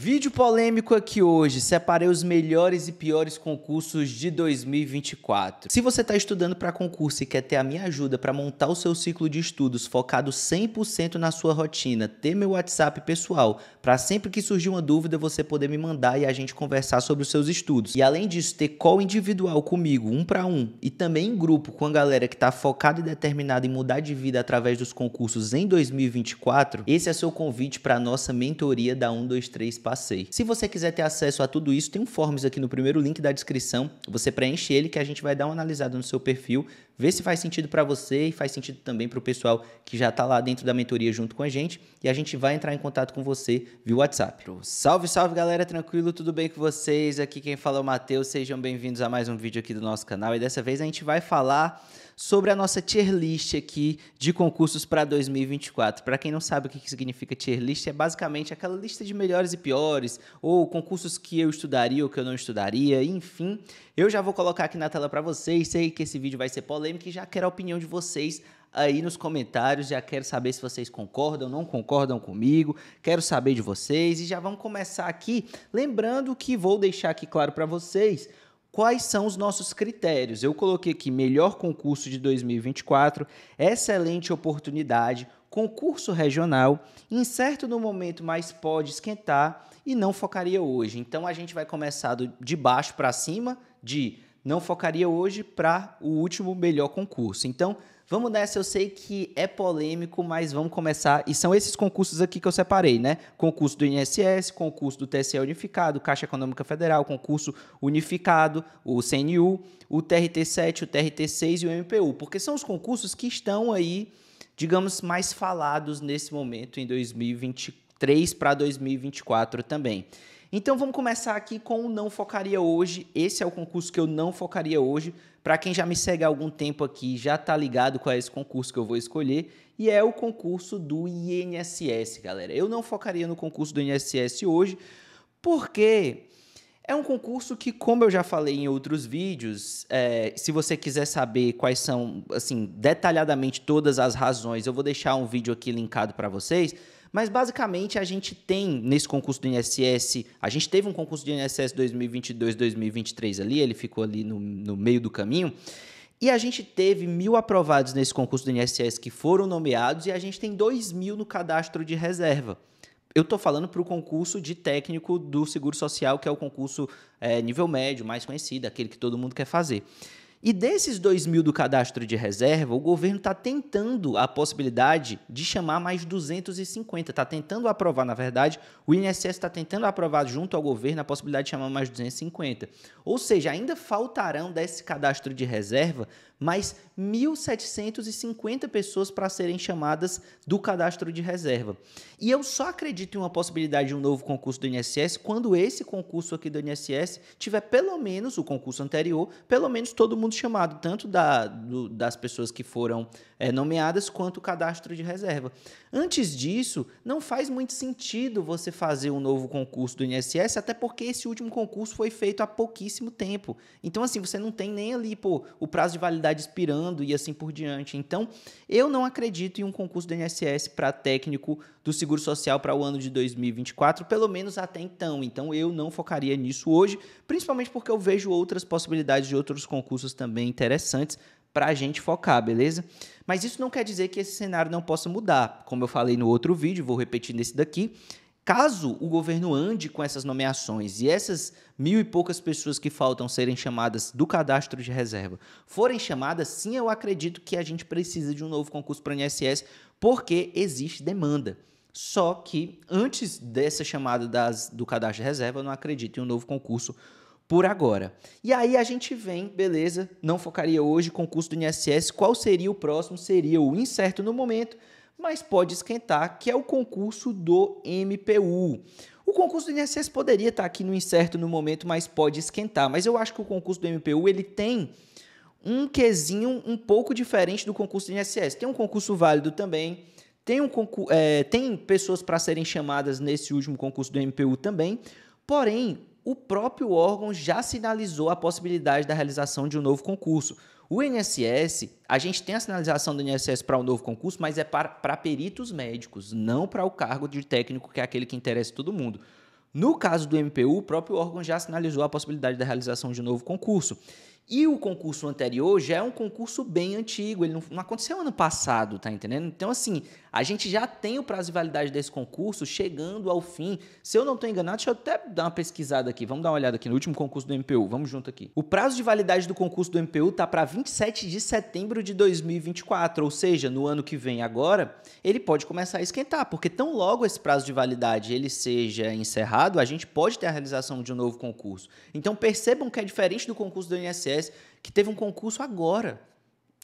Vídeo polêmico aqui hoje, separei os melhores e piores concursos de 2024. Se você está estudando para concurso e quer ter a minha ajuda para montar o seu ciclo de estudos focado 100% na sua rotina, ter meu WhatsApp pessoal para sempre que surgir uma dúvida você poder me mandar e a gente conversar sobre os seus estudos. E além disso, ter call individual comigo, um para um, e também em grupo com a galera que está focada e determinada em mudar de vida através dos concursos em 2024, esse é seu convite para a nossa mentoria da 123 passei. Se você quiser ter acesso a tudo isso, tem um forms aqui no primeiro link da descrição. Você preenche ele que a gente vai dar uma analisada no seu perfil, vê se faz sentido para você e faz sentido também para o pessoal que já está lá dentro da mentoria junto com a gente e a gente vai entrar em contato com você via WhatsApp. Salve, salve galera, tranquilo? Tudo bem com vocês? Aqui quem fala é o Matheus, sejam bem-vindos a mais um vídeo aqui do nosso canal e dessa vez a gente vai falar sobre a nossa tier list aqui de concursos para 2024. Para quem não sabe o que significa tier list, é basicamente aquela lista de melhores e piores, ou concursos que eu estudaria ou que eu não estudaria, enfim. Eu já vou colocar aqui na tela para vocês, sei que esse vídeo vai ser polêmico, polêmica e já quero a opinião de vocês aí nos comentários. Já quero saber se vocês concordam, não concordam comigo. Quero saber de vocês e já vamos começar aqui. Lembrando que vou deixar aqui claro para vocês quais são os nossos critérios. Eu coloquei aqui melhor concurso de 2024, excelente oportunidade, concurso regional, incerto no momento, mas pode esquentar e não focaria hoje. Então a gente vai começar de baixo para cima de não focaria hoje para o último melhor concurso. Então, vamos nessa. Eu sei que é polêmico, mas vamos começar. E são esses concursos aqui que eu separei, né? Concurso do INSS, concurso do TSE Unificado, Caixa Econômica Federal, concurso unificado, o CNU, o TRT7, o TRT6 e o MPU, porque são os concursos que estão aí, digamos, mais falados nesse momento em 2023 para 2024 também. Então vamos começar aqui com o Não Focaria Hoje. Esse é o concurso que eu não focaria hoje. Para quem já me segue há algum tempo aqui, já tá ligado qual é esse concurso que eu vou escolher. E é o concurso do INSS, galera. Eu não focaria no concurso do INSS hoje, porque é um concurso que, como eu já falei em outros vídeos, é, se você quiser saber quais são, assim, detalhadamente todas as razões, eu vou deixar um vídeo aqui linkado para vocês. Mas basicamente a gente tem nesse concurso do INSS, a gente teve um concurso do INSS 2022-2023 ali, ele ficou ali no, no meio do caminho. E a gente teve mil aprovados nesse concurso do INSS que foram nomeados e a gente tem dois mil no cadastro de reserva. Eu estou falando para o concurso de técnico do Seguro Social, que é o concurso é, nível médio, mais conhecido, aquele que todo mundo quer fazer. E desses 2 mil do cadastro de reserva, o governo está tentando a possibilidade de chamar mais 250. Está tentando aprovar, na verdade, o INSS está tentando aprovar junto ao governo a possibilidade de chamar mais 250. Ou seja, ainda faltarão desse cadastro de reserva mais 1.750 pessoas para serem chamadas do cadastro de reserva. E eu só acredito em uma possibilidade de um novo concurso do INSS quando esse concurso aqui do INSS tiver pelo menos o concurso anterior, pelo menos todo mundo chamado, tanto da, do, das pessoas que foram é, nomeadas quanto o cadastro de reserva. Antes disso, não faz muito sentido você fazer um novo concurso do INSS, até porque esse último concurso foi feito há pouquíssimo tempo. Então, assim, você não tem nem ali, pô, o prazo de validade faculdade expirando e assim por diante. Então, eu não acredito em um concurso do INSS para técnico do Seguro Social para o ano de 2024, pelo menos até então. Então, eu não focaria nisso hoje, principalmente porque eu vejo outras possibilidades de outros concursos também interessantes para a gente focar, beleza? Mas isso não quer dizer que esse cenário não possa mudar. Como eu falei no outro vídeo, vou repetir nesse daqui. Caso o governo ande com essas nomeações e essas mil e poucas pessoas que faltam serem chamadas do cadastro de reserva forem chamadas, sim, eu acredito que a gente precisa de um novo concurso para o INSS, porque existe demanda. Só que antes dessa chamada das, do cadastro de reserva, eu não acredito em um novo concurso por agora. E aí a gente vem, beleza, não focaria hoje concurso do INSS, qual seria o próximo? Seria o incerto no momento, mas pode esquentar, que é o concurso do MPU. O concurso do INSS poderia estar aqui no incerto no momento, mas pode esquentar. Mas eu acho que o concurso do MPU ele tem um quesinho um pouco diferente do concurso do INSS. Tem um concurso válido também. Tem, um é, tem pessoas para serem chamadas nesse último concurso do MPU também. Porém, o próprio órgão já sinalizou a possibilidade da realização de um novo concurso. O INSS, a gente tem a sinalização do INSS para o um novo concurso, mas é para, para peritos médicos, não para o cargo de técnico, que é aquele que interessa todo mundo. No caso do MPU, o próprio órgão já sinalizou a possibilidade da realização de um novo concurso. E o concurso anterior já é um concurso bem antigo, ele não, não, aconteceu ano passado, tá entendendo? Então, assim, a gente já tem o prazo de validade desse concurso chegando ao fim. Se eu não estou enganado, deixa eu até dar uma pesquisada aqui, vamos dar uma olhada aqui no último concurso do MPU, vamos junto aqui. O prazo de validade do concurso do MPU tá para 27 de setembro de 2024, ou seja, no ano que vem agora, ele pode começar a esquentar, porque tão logo esse prazo de validade ele seja encerrado, a gente pode ter a realização de um novo concurso. Então, percebam que é diferente do concurso do INSS, que teve um concurso agora.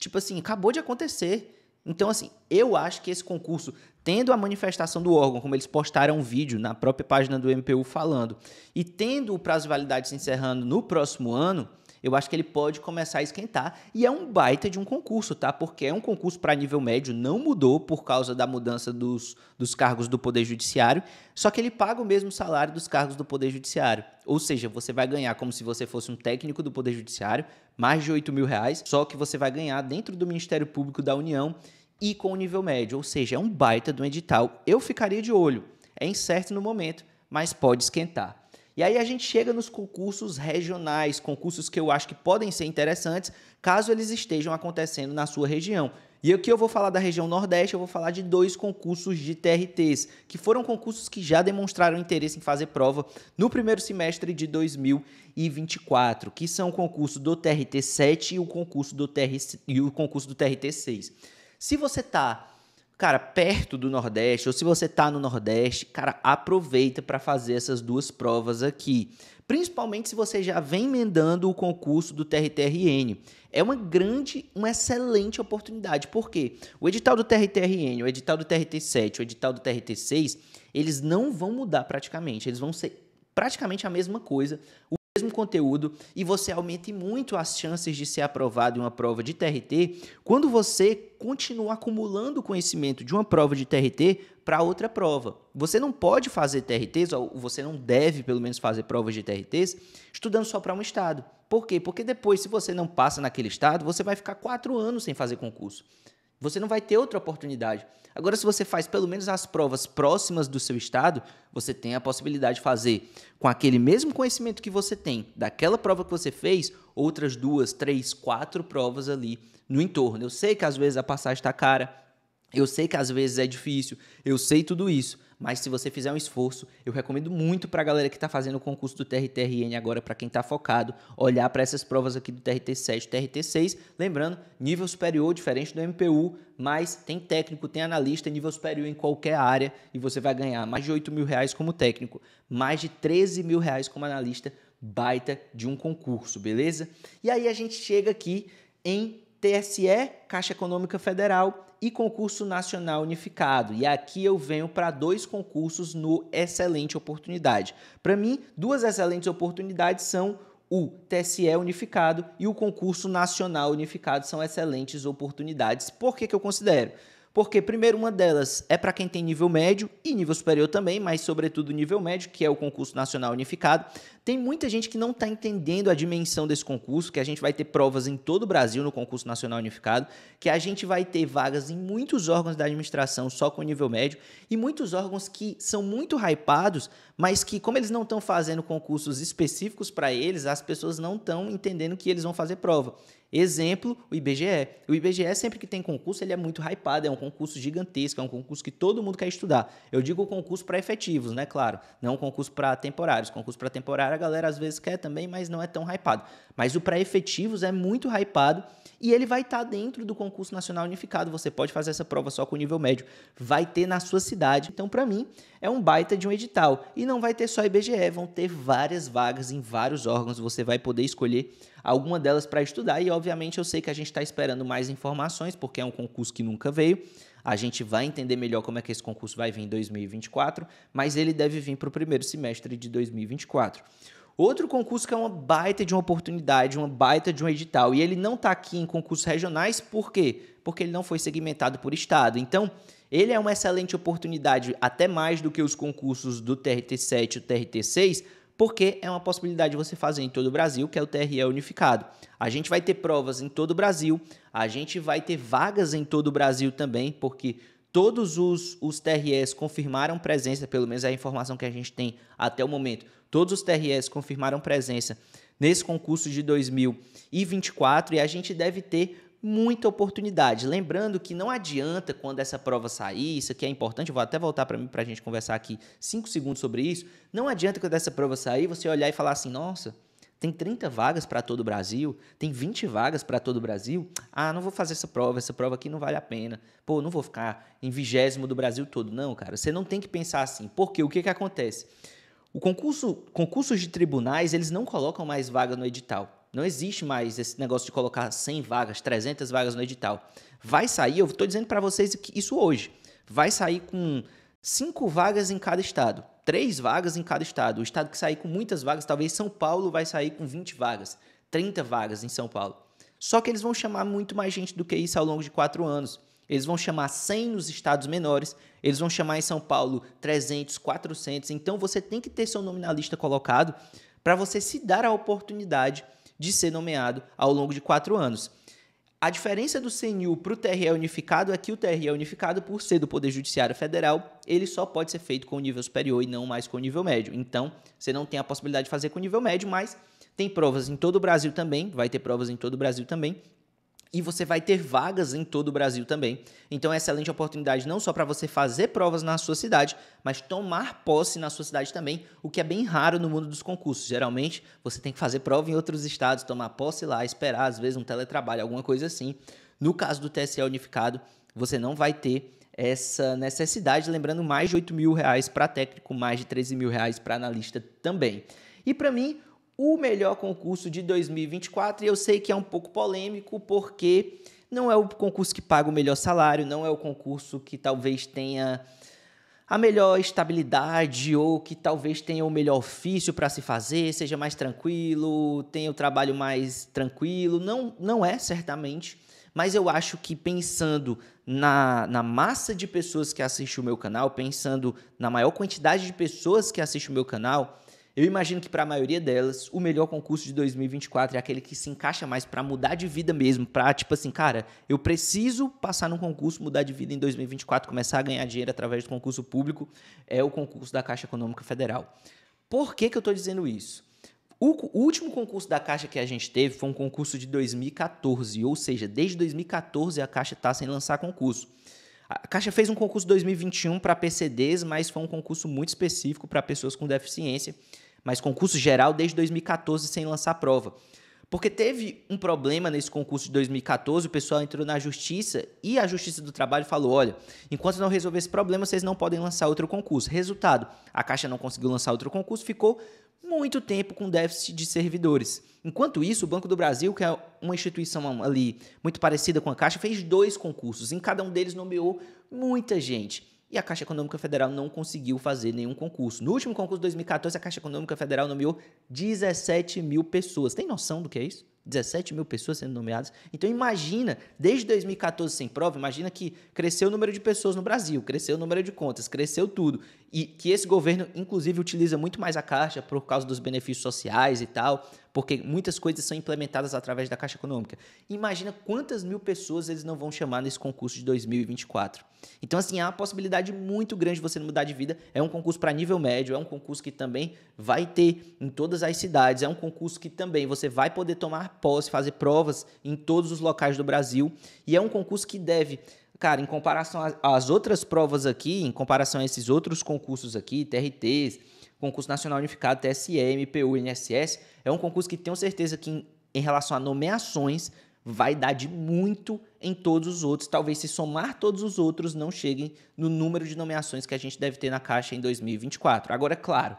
Tipo assim, acabou de acontecer. Então, assim, eu acho que esse concurso, tendo a manifestação do órgão, como eles postaram um vídeo na própria página do MPU falando, e tendo o prazo de validade se encerrando no próximo ano, eu acho que ele pode começar a esquentar. E é um baita de um concurso, tá? Porque é um concurso para nível médio, não mudou por causa da mudança dos, dos cargos do Poder Judiciário, só que ele paga o mesmo salário dos cargos do Poder Judiciário. Ou seja, você vai ganhar como se você fosse um técnico do Poder Judiciário, mais de 8 mil reais, só que você vai ganhar dentro do Ministério Público da União e com o nível médio. Ou seja, é um baita do edital. Eu ficaria de olho. É incerto no momento, mas pode esquentar. E aí a gente chega nos concursos regionais, concursos que eu acho que podem ser interessantes, caso eles estejam acontecendo na sua região. E aqui eu vou falar da região Nordeste, eu vou falar de dois concursos de TRTs, que foram concursos que já demonstraram interesse em fazer prova no primeiro semestre de 2024, que são o concurso do TRT 7 e o concurso do, TR... e o concurso do TRT 6. Se você está cara, perto do Nordeste, ou se você tá no Nordeste, cara, aproveita para fazer essas duas provas aqui. Principalmente se você já vem emendando o concurso do TRTRN. É uma grande, uma excelente oportunidade, porque o edital do TRTRN, o edital do TRT7, o edital do TRT6, eles não vão mudar praticamente, eles vão ser praticamente a mesma coisa mesmo conteúdo e você aumente muito as chances de ser aprovado em uma prova de TRT quando você continua acumulando conhecimento de uma prova de TRT para outra prova. Você não pode fazer TRTs, ou você não deve, pelo menos, fazer provas de TRTs estudando só para um estado. Por quê? Porque depois, se você não passa naquele estado, você vai ficar quatro anos sem fazer concurso. Você não vai ter outra oportunidade. Agora, se você faz pelo menos as provas próximas do seu estado, você tem a possibilidade de fazer com aquele mesmo conhecimento que você tem daquela prova que você fez, outras duas, três, quatro provas ali no entorno. Eu sei que às vezes a passagem está cara, eu sei que às vezes é difícil, eu sei tudo isso, mas se você fizer um esforço, eu recomendo muito para a galera que está fazendo o concurso do TRTRN agora, para quem está focado, olhar para essas provas aqui do TRT7, TRT6. Lembrando, nível superior, diferente do MPU, mas tem técnico, tem analista, nível superior em qualquer área e você vai ganhar mais de 8 mil reais como técnico, mais de 13 mil reais como analista, baita de um concurso, beleza? E aí a gente chega aqui em TSE, Caixa Econômica Federal e Concurso Nacional Unificado. E aqui eu venho para dois concursos no Excelente Oportunidade. Para mim, duas excelentes oportunidades são o TSE Unificado e o Concurso Nacional Unificado. São excelentes oportunidades. Por que, que eu considero? Porque, primeiro, uma delas é para quem tem nível médio e nível superior também, mas, sobretudo, nível médio, que é o concurso nacional unificado. Tem muita gente que não está entendendo a dimensão desse concurso, que a gente vai ter provas em todo o Brasil no concurso nacional unificado, que a gente vai ter vagas em muitos órgãos da administração só com nível médio e muitos órgãos que são muito hypados, mas que, como eles não estão fazendo concursos específicos para eles, as pessoas não estão entendendo que eles vão fazer prova. Exemplo, o IBGE. O IBGE, sempre que tem concurso, ele é muito hypado, é um concurso gigantesco, é um concurso que todo mundo quer estudar. Eu digo concurso para efetivos, né? Claro, não concurso para temporários. Concurso para temporário a galera às vezes quer também, mas não é tão hypado. Mas o para efetivos é muito hypado e ele vai estar tá dentro do concurso nacional unificado. Você pode fazer essa prova só com nível médio. Vai ter na sua cidade. Então, para mim, é um baita de um edital. E não vai ter só IBGE, vão ter várias vagas em vários órgãos, você vai poder escolher alguma delas para estudar. E, obviamente, eu sei que a gente está esperando mais informações, porque é um concurso que nunca veio. A gente vai entender melhor como é que esse concurso vai vir em 2024, mas ele deve vir para o primeiro semestre de 2024. Outro concurso que é uma baita de uma oportunidade, uma baita de um edital, e ele não está aqui em concursos regionais, por quê? Porque ele não foi segmentado por estado. Então, ele é uma excelente oportunidade, até mais do que os concursos do TRT7 e o TRT6, porque é uma possibilidade de você fazer em todo o Brasil, que é o TRE unificado. A gente vai ter provas em todo o Brasil, a gente vai ter vagas em todo o Brasil também, porque todos os, os TREs confirmaram presença, pelo menos é a informação que a gente tem até o momento, todos os TREs confirmaram presença nesse concurso de 2024 e a gente deve ter muita oportunidade. Lembrando que não adianta quando essa prova sair, isso aqui é importante, eu vou até voltar para mim para a gente conversar aqui cinco segundos sobre isso. Não adianta quando essa prova sair você olhar e falar assim, nossa, tem 30 vagas para todo o Brasil, tem 20 vagas para todo o Brasil. Ah, não vou fazer essa prova, essa prova aqui não vale a pena. Pô, não vou ficar em vigésimo do Brasil todo. Não, cara, você não tem que pensar assim. Porque o que, que acontece? O concurso, concursos de tribunais, eles não colocam mais vaga no edital. Não existe mais esse negócio de colocar 100 vagas, 300 vagas no edital. Vai sair, eu estou dizendo para vocês isso hoje, vai sair com cinco vagas em cada estado, três vagas em cada estado. O estado que sair com muitas vagas, talvez São Paulo vai sair com 20 vagas, 30 vagas em São Paulo. Só que eles vão chamar muito mais gente do que isso ao longo de quatro anos. Eles vão chamar 100 nos estados menores, eles vão chamar em São Paulo 300, 400. Então você tem que ter seu nome na lista colocado para você se dar a oportunidade de ser nomeado ao longo de quatro anos. A diferença do CNU para o TRE unificado é que o TRE unificado, por ser do Poder Judiciário Federal, ele só pode ser feito com o nível superior e não mais com o nível médio. Então, você não tem a possibilidade de fazer com o nível médio, mas tem provas em todo o Brasil também, vai ter provas em todo o Brasil também, e você vai ter vagas em todo o Brasil também. Então é excelente oportunidade não só para você fazer provas na sua cidade, mas tomar posse na sua cidade também, o que é bem raro no mundo dos concursos. Geralmente você tem que fazer prova em outros estados, tomar posse lá, esperar às vezes um teletrabalho, alguma coisa assim. No caso do TSE unificado, você não vai ter essa necessidade, lembrando mais de 8 mil reais para técnico, mais de 13 mil reais para analista também. E para mim, o melhor concurso de 2024. E eu sei que é um pouco polêmico, porque não é o concurso que paga o melhor salário, não é o concurso que talvez tenha a melhor estabilidade ou que talvez tenha o melhor ofício para se fazer, seja mais tranquilo, tenha o trabalho mais tranquilo. Não, não é, certamente. Mas eu acho que pensando na, na massa de pessoas que assistem o meu canal, pensando na maior quantidade de pessoas que assistem o meu canal, eu imagino que para a maioria delas, o melhor concurso de 2024 é aquele que se encaixa mais para mudar de vida mesmo, para tipo assim, cara, eu preciso passar num concurso, mudar de vida em 2024, começar a ganhar dinheiro através do concurso público, é o concurso da Caixa Econômica Federal. Por que, que eu estou dizendo isso? O último concurso da Caixa que a gente teve foi um concurso de 2014, ou seja, desde 2014 a Caixa está sem lançar concurso. A Caixa fez um concurso 2021 para PCDs, mas foi um concurso muito específico para pessoas com deficiência, mas concurso geral desde 2014 sem lançar prova. Porque teve um problema nesse concurso de 2014, o pessoal entrou na justiça e a Justiça do Trabalho falou: olha, enquanto não resolver esse problema, vocês não podem lançar outro concurso. Resultado: a Caixa não conseguiu lançar outro concurso, ficou muito tempo com déficit de servidores. Enquanto isso, o Banco do Brasil, que é uma instituição ali muito parecida com a Caixa, fez dois concursos. Em cada um deles nomeou muita gente e a Caixa Econômica Federal não conseguiu fazer nenhum concurso. No último concurso de 2014, a Caixa Econômica Federal nomeou 17 mil pessoas. Tem noção do que é isso? 17 mil pessoas sendo nomeadas. Então imagina, desde 2014 sem prova, imagina que cresceu o número de pessoas no Brasil, cresceu o número de contas, cresceu tudo e que esse governo, inclusive, utiliza muito mais a Caixa por causa dos benefícios sociais e tal, porque muitas coisas são implementadas através da Caixa Econômica. Imagina quantas mil pessoas eles não vão chamar nesse concurso de 2024. Então, assim, há é uma possibilidade muito grande de você mudar de vida. É um concurso para nível médio, é um concurso que também vai ter em todas as cidades, é um concurso que também você vai poder tomar posse, fazer provas em todos os locais do Brasil, e é um concurso que deve cara, em comparação às outras provas aqui, em comparação a esses outros concursos aqui, TRTs, Concurso Nacional Unificado, TSE, MPU, INSS, é um concurso que tenho certeza que, em, em relação a nomeações, vai dar de muito em todos os outros. Talvez, se somar todos os outros, não cheguem no número de nomeações que a gente deve ter na Caixa em 2024. Agora, é claro,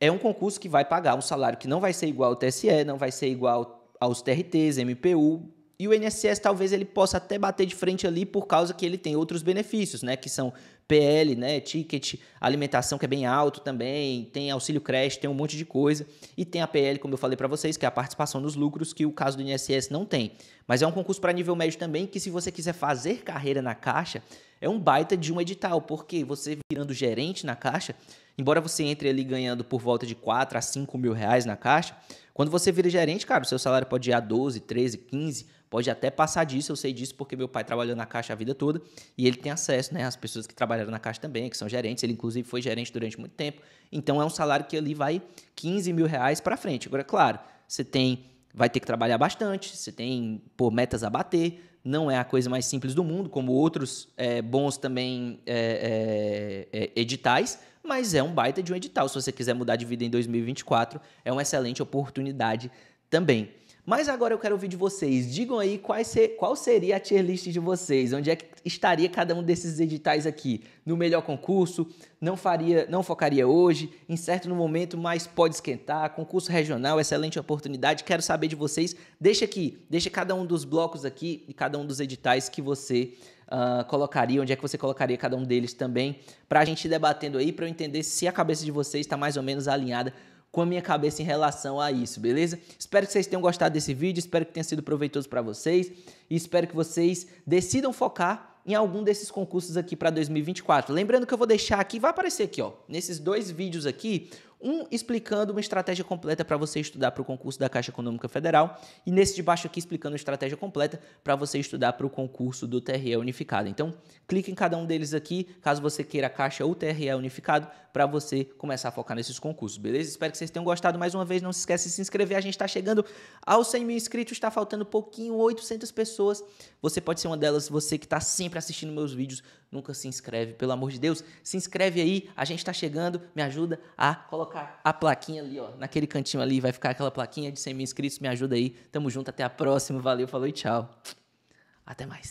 é um concurso que vai pagar um salário que não vai ser igual ao TSE, não vai ser igual aos TRTs, MPU, e o INSS talvez ele possa até bater de frente ali por causa que ele tem outros benefícios, né? Que são PL, né, ticket, alimentação que é bem alto também, tem auxílio creche, tem um monte de coisa e tem a PL, como eu falei para vocês, que é a participação nos lucros que o caso do INSS não tem. Mas é um concurso para nível médio também que se você quiser fazer carreira na Caixa, é um baita de um edital, porque você virando gerente na Caixa, embora você entre ali ganhando por volta de 4 a 5 mil reais na Caixa, quando você vira gerente, cara, o seu salário pode ir a 12, 13, 15, pode até passar disso, eu sei disso porque meu pai trabalhou na Caixa a vida toda e ele tem acesso, né, As pessoas que trabalham galera na Caixa também, que são gerentes. Ele, inclusive, foi gerente durante muito tempo. Então, é um salário que ali vai 15 mil reais para frente. Agora, claro, você tem vai ter que trabalhar bastante, você tem pô, metas a bater, não é a coisa mais simples do mundo, como outros é, bons também é, é, é editais, mas é um baita de um edital. Se você quiser mudar de vida em 2024, é uma excelente oportunidade também. Mas agora eu quero ouvir de vocês. Digam aí ser, qual seria a tier list de vocês, onde é que estaria cada um desses editais aqui. No melhor concurso, não faria, não focaria hoje, incerto no momento, mas pode esquentar. Concurso regional, excelente oportunidade. Quero saber de vocês. Deixa aqui, deixa cada um dos blocos aqui e cada um dos editais que você Uh, colocaria, onde é que você colocaria cada um deles também, para a gente ir debatendo aí, para eu entender se a cabeça de vocês está mais ou menos alinhada com a minha cabeça em relação a isso, beleza? Espero que vocês tenham gostado desse vídeo, espero que tenha sido proveitoso para vocês e espero que vocês decidam focar em algum desses concursos aqui para 2024. Lembrando que eu vou deixar aqui, vai aparecer aqui, ó, nesses dois vídeos aqui, um explicando uma estratégia completa para você estudar para o concurso da Caixa Econômica Federal e nesse de baixo aqui explicando a estratégia completa para você estudar para o concurso do TRE unificado. Então, clique em cada um deles aqui, caso você queira a Caixa ou TRE unificado, para você começar a focar nesses concursos, beleza? Espero que vocês tenham gostado mais uma vez. Não se esqueça de se inscrever. A gente está chegando aos 100 mil inscritos, está faltando pouquinho, 800 pessoas. Você pode ser uma delas, você que está sempre assistindo meus vídeos, nunca se inscreve, pelo amor de Deus. Se inscreve aí, a gente está chegando, me ajuda a colocar colocar a plaquinha ali, ó, naquele cantinho ali, vai ficar aquela plaquinha de 100 mil inscritos, me ajuda aí. Tamo junto, até a próxima, valeu, falou e tchau. Até mais.